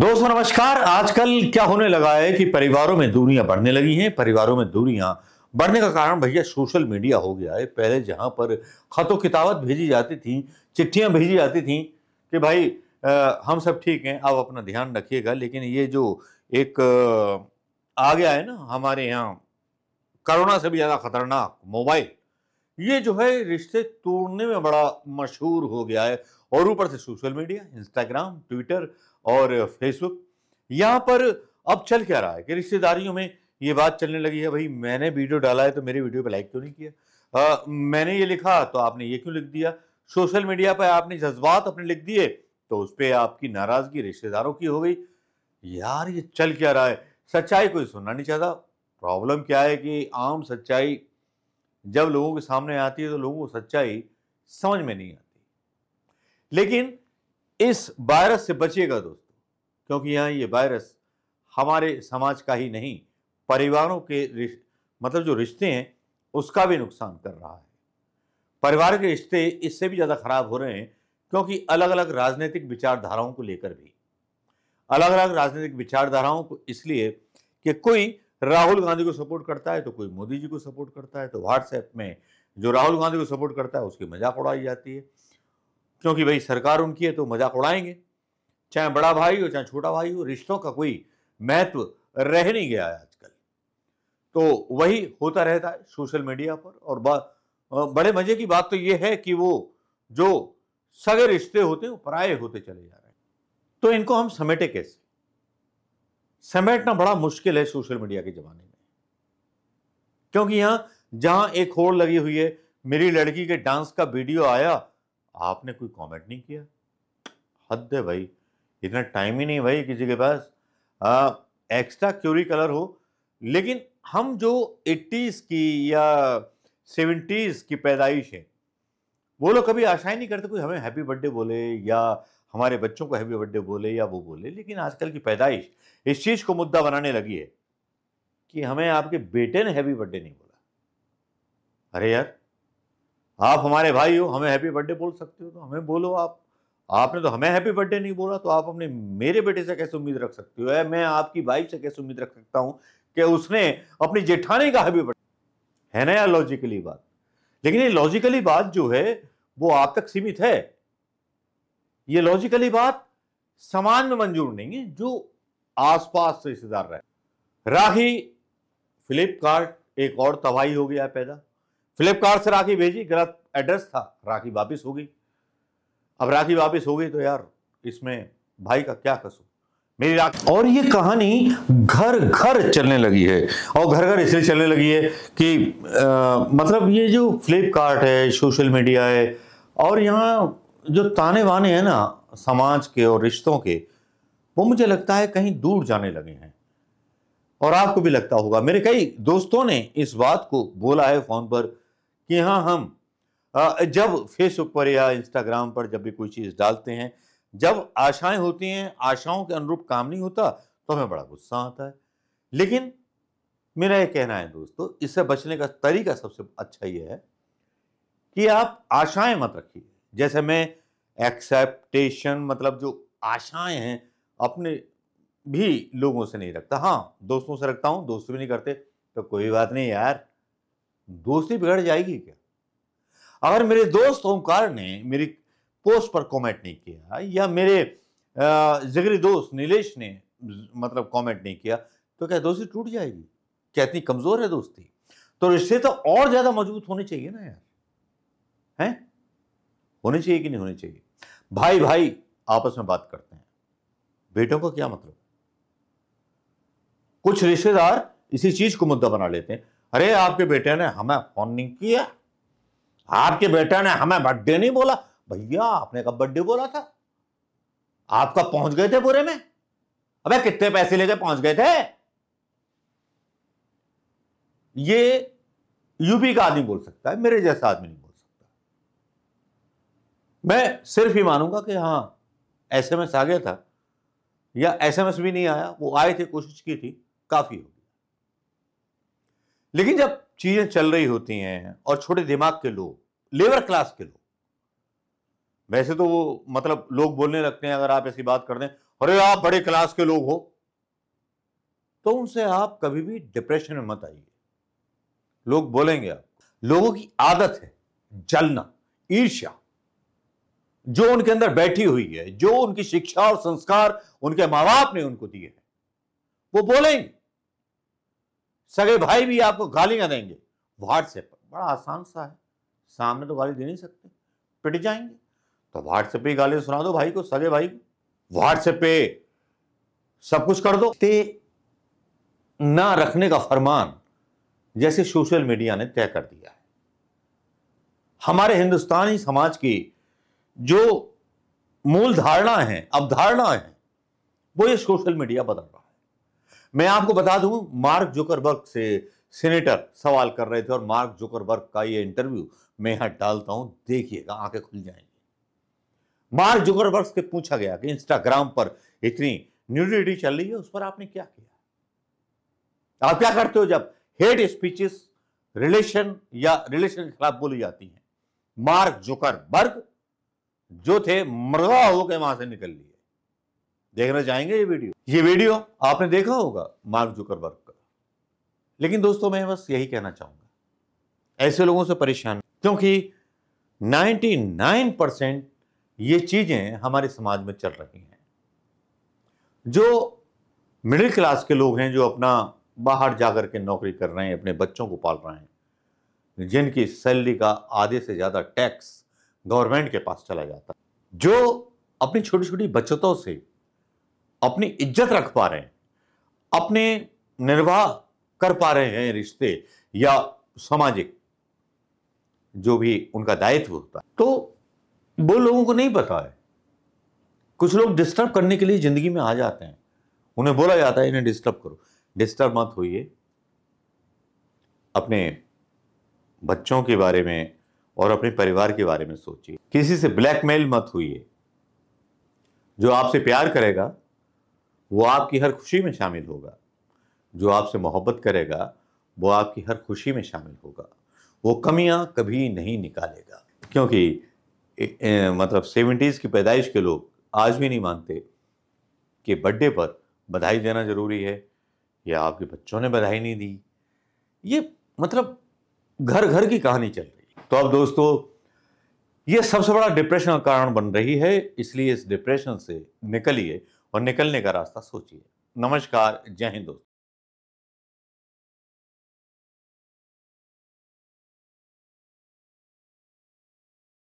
दोस्तों नमस्कार आजकल क्या होने लगा है कि परिवारों में दूरियां बढ़ने लगी हैं परिवारों में दूरियां बढ़ने का कारण भैया सोशल मीडिया हो गया है पहले जहां पर खतों किताबत भेजी जाती थी चिट्ठियां भेजी जाती थी कि भाई आ, हम सब ठीक हैं आप अपना ध्यान रखिएगा लेकिन ये जो एक आ गया है ना हमारे यहाँ करोना से भी ज़्यादा खतरनाक मोबाइल ये जो है रिश्ते तोड़ने में बड़ा मशहूर हो गया है और ऊपर से सोशल मीडिया इंस्टाग्राम ट्विटर और फेसबुक यहाँ पर अब चल क्या रहा है कि रिश्तेदारियों में ये बात चलने लगी है भाई मैंने वीडियो डाला है तो मेरे वीडियो पर लाइक क्यों नहीं किया आ, मैंने ये लिखा तो आपने ये क्यों लिख दिया सोशल मीडिया पर आपने जज्बात अपने लिख दिए तो उस पर आपकी नाराज़गी रिश्तेदारों की हो गई यार ये चल क्या रहा है सच्चाई कोई सुनना नहीं चाहता प्रॉब्लम क्या है कि आम सच्चाई जब लोगों के सामने आती है तो लोगों को सच्चाई समझ में नहीं आती लेकिन इस वायरस से बचिएगा दोस्तों क्योंकि यहाँ ये वायरस हमारे समाज का ही नहीं परिवारों के मतलब जो रिश्ते हैं उसका भी नुकसान कर रहा है परिवार के रिश्ते इससे भी ज़्यादा खराब हो रहे हैं क्योंकि अलग अलग राजनीतिक विचारधाराओं को लेकर भी अलग अलग राजनीतिक विचारधाराओं को इसलिए कि कोई राहुल गांधी को सपोर्ट करता है तो कोई मोदी जी को सपोर्ट करता है तो व्हाट्सएप में जो राहुल गांधी को सपोर्ट करता है उसकी मजाक उड़ाई जाती है क्योंकि भाई सरकार उनकी है तो मजाक उड़ाएंगे चाहे बड़ा भाई हो चाहे छोटा भाई हो रिश्तों का कोई महत्व रह नहीं गया है आजकल तो वही होता रहता है सोशल मीडिया पर और बड़े मजे की बात तो यह है कि वो जो सगे रिश्ते होते हैं पराये होते चले जा रहे हैं तो इनको हम समेटे कैसे समेटना बड़ा मुश्किल है सोशल मीडिया के ज़माने में क्योंकि यहां जहां एक होड़ लगी हुई है मेरी लड़की के डांस का वीडियो आया आपने कोई कमेंट नहीं किया हद है भाई इतना टाइम ही नहीं भाई किसी के पास एक्स्ट्रा क्यूरी कलर हो लेकिन हम जो एट्टीज़ की या सेवेंटीज़ की पैदाइश है वो लोग कभी आशा ही नहीं करते कोई हमें हैप्पी बर्थडे बोले या हमारे बच्चों को हैप्पी बर्थडे बोले या वो बोले लेकिन आजकल की पैदाइश इस चीज़ को मुद्दा बनाने लगी है कि हमें आपके बेटे ने हैप्पी बर्थडे नहीं बोला अरे यार आप हमारे भाई हो हमें हैप्पी बर्थडे बोल सकते हो तो हमें बोलो आप आपने तो हमें हैप्पी बर्थडे नहीं बोला तो आप अपने मेरे बेटे से कैसे उम्मीद रख सकते हो मैं आपकी वाइफ से कैसे उम्मीद रख सकता हूँ कि उसने अपनी जेठानी का हैप्पी बर्थडे है ना यार लॉजिकली बात लेकिन ये लॉजिकली बात जो है वो आप तक सीमित है ये लॉजिकली बात समाज में मंजूर नहीं है जो आसपास से रिश्तेदार रहे राही फ्लिपकार्ट एक और तबाही हो गया पैदा फ्लिपकार्ट से राखी भेजी गलत एड्रेस था राखी वापस हो गई अब राखी वापस हो गई तो यार इसमें भाई का क्या कसू मेरी राखी और ये कहानी घर घर चलने लगी है और घर घर इसलिए चलने लगी है कि आ, मतलब ये जो फ्लिपकार्ट है सोशल मीडिया है और यहाँ जो ताने वाने हैं ना समाज के और रिश्तों के वो मुझे लगता है कहीं दूर जाने लगे हैं और आपको भी लगता होगा मेरे कई दोस्तों ने इस बात को बोला है फ़ोन पर कि हाँ हम जब फेसबुक पर या इंस्टाग्राम पर जब भी कोई चीज़ डालते हैं जब आशाएं होती हैं आशाओं के अनुरूप काम नहीं होता तो हमें बड़ा गुस्सा आता है लेकिन मेरा ये कहना है दोस्तों इससे बचने का तरीका सबसे अच्छा ये है कि आप आशाएं मत रखिए जैसे मैं एक्सेप्टेशन मतलब जो आशाएं हैं अपने भी लोगों से नहीं रखता हाँ दोस्तों से रखता हूँ दोस्त भी नहीं करते तो कोई बात नहीं यार दोस्ती बिगड़ जाएगी क्या अगर मेरे दोस्त ओंकार ने मेरी पोस्ट पर कमेंट नहीं किया या मेरे जिगरी दोस्त नीलेश ने मतलब कमेंट नहीं किया तो क्या दोस्ती टूट जाएगी क्या इतनी कमज़ोर है दोस्ती तो रिश्ते तो और ज़्यादा मजबूत होने चाहिए ना यार हैं होने चाहिए कि नहीं होने चाहिए भाई भाई आपस में बात करते हैं बेटों का क्या मतलब कुछ रिश्तेदार इसी चीज़ को मुद्दा बना लेते हैं अरे आपके बेटे ने हमें फोन नहीं किया आपके बेटे ने हमें बर्थडे नहीं बोला भैया आपने कब बर्थडे बोला था आप कब पहुंच गए थे बुरे में अबे कितने पैसे लेके पहुंच गए थे ये यूपी का आदमी बोल सकता है मेरे जैसा आदमी नहीं बोल सकता मैं सिर्फ ही मानूंगा कि हाँ एस एम एस आ गया था या एस एम एस भी नहीं आया वो आए थे कोशिश की थी काफ़ी हो लेकिन जब चीजें चल रही होती हैं और छोटे दिमाग के लोग लेबर क्लास के लोग वैसे तो वो मतलब लोग बोलने लगते हैं अगर आप ऐसी बात कर दें अरे आप बड़े क्लास के लोग हो तो उनसे आप कभी भी डिप्रेशन में मत आइए लोग बोलेंगे आप लोगों की आदत है जलना ईर्ष्या जो उनके अंदर बैठी हुई है जो उनकी शिक्षा और संस्कार उनके माँ बाप ने उनको दिए हैं वो बोलेंगे सगे भाई भी आपको गालियां देंगे व्हाट्सएप पर बड़ा आसान सा है सामने तो गाली दे नहीं सकते पिट जाएंगे तो व्हाट्सएप पे गाली सुना दो भाई को सगे भाई व्हाट्सएप पे सब कुछ कर दो ते ना रखने का फरमान जैसे सोशल मीडिया ने तय कर दिया है हमारे हिंदुस्तानी समाज की जो मूल धारणा है अवधारणा है वो ये सोशल मीडिया बदल रहा है मैं आपको बता दूं मार्क जोकरबर्ग से सेनेटर सवाल कर रहे थे और मार्क जोकरबर्ग का ये इंटरव्यू मैं यहां डालता हूं देखिएगा आंखें खुल जाएंगी मार्क जोकरबर्ग से पूछा गया कि इंस्टाग्राम पर इतनी न्यूडिटी चल रही है उस पर आपने क्या किया आप क्या करते हो जब हेड स्पीचेस रिलेशन या रिलेशन के खिलाफ बोली जाती हैं मार्क जोकरबर्ग जो थे मरवा होकर वहां से निकल लिए देखना चाहेंगे ये वीडियो ये वीडियो आपने देखा होगा मार्क जुकरबर्ग का लेकिन दोस्तों मैं बस यही कहना चाहूंगा ऐसे लोगों से परेशान क्योंकि 99 परसेंट ये चीज़ें हमारे समाज में चल रही हैं जो मिडिल क्लास के लोग हैं जो अपना बाहर जा के नौकरी कर रहे हैं अपने बच्चों को पाल रहे हैं जिनकी सैलरी का आधे से ज़्यादा टैक्स गवर्नमेंट के पास चला जाता जो अपनी छोटी छोटी बचतों से अपनी इज्जत रख पा रहे हैं अपने निर्वाह कर पा रहे हैं रिश्ते या सामाजिक जो भी उनका दायित्व होता है तो वो लोगों को नहीं पता है कुछ लोग डिस्टर्ब करने के लिए ज़िंदगी में आ जाते हैं उन्हें बोला जाता है इन्हें डिस्टर्ब करो डिस्टर्ब मत होइए अपने बच्चों के बारे में और अपने परिवार के बारे में सोचिए किसी से ब्लैकमेल मत हुई जो आपसे प्यार करेगा वो आपकी हर खुशी में शामिल होगा जो आपसे मोहब्बत करेगा वो आपकी हर खुशी में शामिल होगा वो कमियां कभी नहीं निकालेगा क्योंकि ए, ए, मतलब सेवेंटीज़ की पैदाइश के लोग आज भी नहीं मानते कि बर्थडे पर बधाई देना ज़रूरी है या आपके बच्चों ने बधाई नहीं दी ये मतलब घर घर की कहानी चल रही तो अब दोस्तों ये सबसे बड़ा डिप्रेशन का कारण बन रही है इसलिए इस डिप्रेशन से निकलिए और निकलने का रास्ता सोचिए नमस्कार जय हिंद दोस्तों